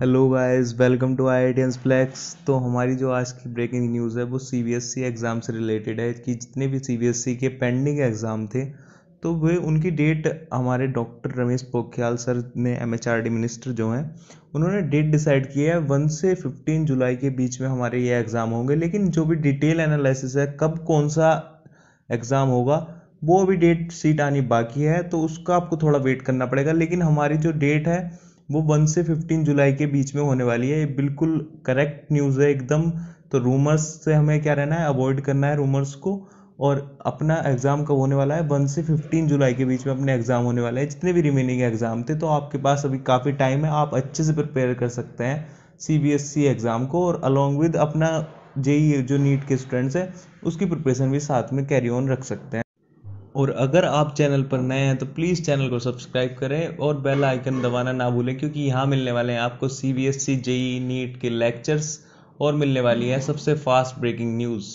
hello guys welcome to I I flex तो हमारी जो आज की ब्रेकिंग न्यूज़ है वो सी बी एस एग्ज़ाम से रिलेटेड है कि जितने भी सी बी एस के पेंडिंग एग्ज़ाम थे तो वे उनकी डेट हमारे डॉक्टर रमेश पोखियाल सर ने M H R D minister जो हैं उन्होंने डेट डिसाइड किया है वन से फिफ्टीन जुलाई के बीच में हमारे ये एग्ज़ाम होंगे लेकिन जो भी डिटेल एनालिसिस है कब कौन सा एग्ज़ाम होगा वो अभी डेट सीट आनी बाकी है तो उसका आपको थोड़ा वेट करना पड़ेगा लेकिन हमारी जो डेट है वो वन से फिफ्टीन जुलाई के बीच में होने वाली है ये बिल्कुल करेक्ट न्यूज़ है एकदम तो रूमर्स से हमें क्या रहना है अवॉइड करना है रूमर्स को और अपना एग्ज़ाम कब होने वाला है वन से फिफ्टीन जुलाई के बीच में अपने एग्ज़ाम होने वाला है जितने भी रिमेनिंग एग्ज़ाम थे तो आपके पास अभी काफ़ी टाइम है आप अच्छे से प्रिपेयर कर सकते हैं C B S C exam को और अलॉन्ग विद अपना जेई जो नीट के स्टूडेंट्स हैं उसकी प्रिपरेशन भी साथ में कैरी ऑन रख सकते हैं और अगर आप चैनल पर नए हैं तो प्लीज़ चैनल को सब्सक्राइब करें और बेल आइकन दबाना ना भूलें क्योंकि यहाँ मिलने वाले हैं आपको C B S E JEE NEET के लेक्चर्स और मिलने वाली है सबसे फास्ट ब्रेकिंग न्यूज़